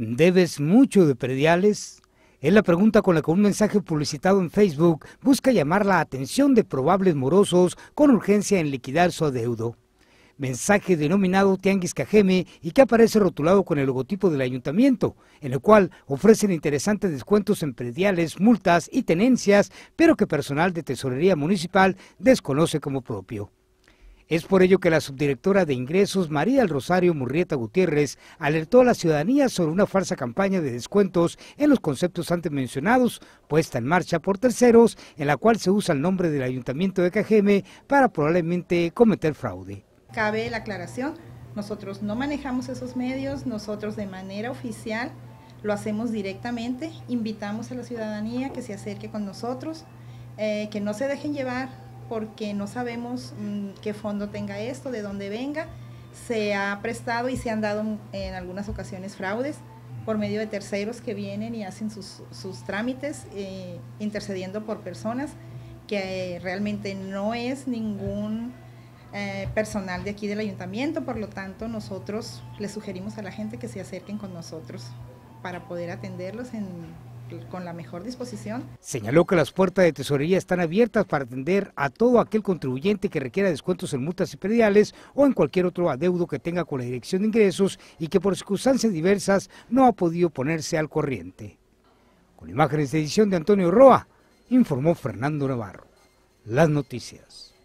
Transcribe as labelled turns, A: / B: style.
A: ¿Debes mucho de prediales? Es la pregunta con la que un mensaje publicitado en Facebook busca llamar la atención de probables morosos con urgencia en liquidar su adeudo. Mensaje denominado Tianguis Cajeme y que aparece rotulado con el logotipo del ayuntamiento, en el cual ofrecen interesantes descuentos en prediales, multas y tenencias, pero que personal de tesorería municipal desconoce como propio. Es por ello que la subdirectora de ingresos, María del Rosario Murrieta Gutiérrez, alertó a la ciudadanía sobre una falsa campaña de descuentos en los conceptos antes mencionados, puesta en marcha por terceros, en la cual se usa el nombre del ayuntamiento de Cajeme para probablemente cometer fraude.
B: Cabe la aclaración, nosotros no manejamos esos medios, nosotros de manera oficial lo hacemos directamente, invitamos a la ciudadanía que se acerque con nosotros, eh, que no se dejen llevar porque no sabemos mm, qué fondo tenga esto, de dónde venga. Se ha prestado y se han dado mm, en algunas ocasiones fraudes por medio de terceros que vienen y hacen sus, trámites eh, intercediendo por personas que realmente no es ningún eh, personal de aquí del ayuntamiento, por lo tanto nosotros les sugerimos a la gente que se acerquen con nosotros para poder atenderlos en pues, con la mejor disposición.
A: Señaló que las puertas de tesorería están abiertas para atender a todo aquel contribuyente que requiera descuentos en multas y prediales o en cualquier otro adeudo que tenga con la dirección de ingresos y que por circunstancias diversas no ha podido ponerse al corriente. Con imágenes de edición de Antonio Roa, informó Fernando Navarro. Las noticias.